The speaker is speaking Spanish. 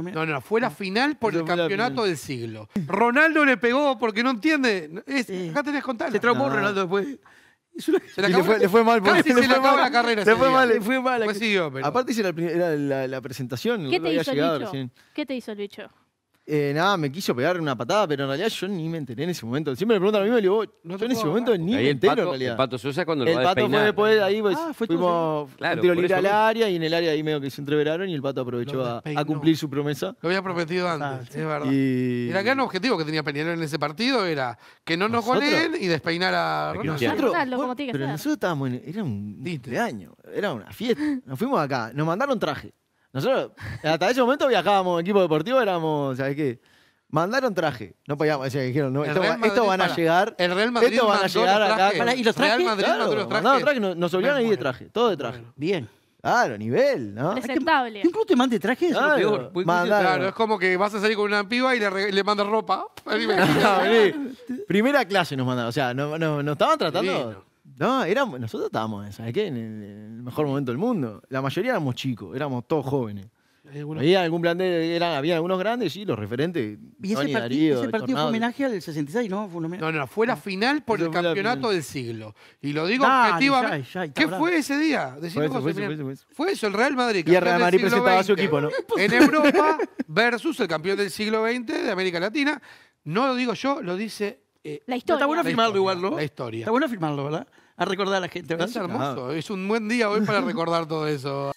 No, no, fue la final por el campeonato del siglo. Ronaldo le pegó porque no entiende. Es, sí. Acá tenés Se traumó Ronaldo después. Le, fue, le, fue, mal. Casi se le, fue mal. la carrera. Le fue mal. Le fue mal. Pues sí, Aparte era, la, presentación. ¿Qué te, hizo bicho? ¿Qué te hizo el bicho? Eh, nada, me quiso pegar una patada, pero en realidad yo ni me enteré en ese momento. Siempre me preguntan a mí, me digo, no yo en ese momento ni me entero en realidad. El pato es cuando lo El pato fue después ahí, pues, ah, fue fuimos claro, un libre al área y en el área ahí medio que se entreveraron y el pato aprovechó a, cumplir su promesa. Lo había prometido ah, antes, es verdad. Y... Era gran objetivo que tenía Peñarol en ese partido, era que no nos goleen y despeinar a Nosotros, pero nosotros estábamos, en, era un, de año, era una fiesta. Nos fuimos acá, nos mandaron traje. Nosotros, hasta ese momento viajábamos, equipo deportivo éramos, ¿sabes qué? Mandaron traje. No podíamos, decía que dijeron, no, esto, van a llegar. El Real Madrid. Esto van a ¿Y los trajes? Real Madrid claro, los trajes. traje, nos, obligaron a ir de traje, todo de traje. Bien. Claro, nivel, ¿no? Presentable. ¿Es incluso te mande traje? Claro, es, lo peor. claro, es como que vas a salir con una piba y le, mandas ropa. primera clase nos mandaron. O sea, nos no, estaban tratando. No, éramos, nosotros estábamos, ¿sabes qué? En el, mejor momento del mundo. La mayoría éramos chicos, éramos todos jóvenes. Había algún había algunos grandes, sí, los referentes. Y ese, partido fue homenaje al 66, ¿no? Fue no, no, fue la final por el campeonato del siglo. Y lo digo objetivamente. ¿Qué fue ese día? Fue eso, el Real Madrid. Y el Real Madrid presentaba a su equipo, ¿no? En Europa versus el campeón del siglo XX de América Latina. No lo digo yo, lo dice eh, la historia. Está bueno firmarlo igual, ¿no? La historia. Está bueno firmarlo, ¿verdad? A recordar a la gente, Es hermoso. Es un buen día hoy para recordar todo eso.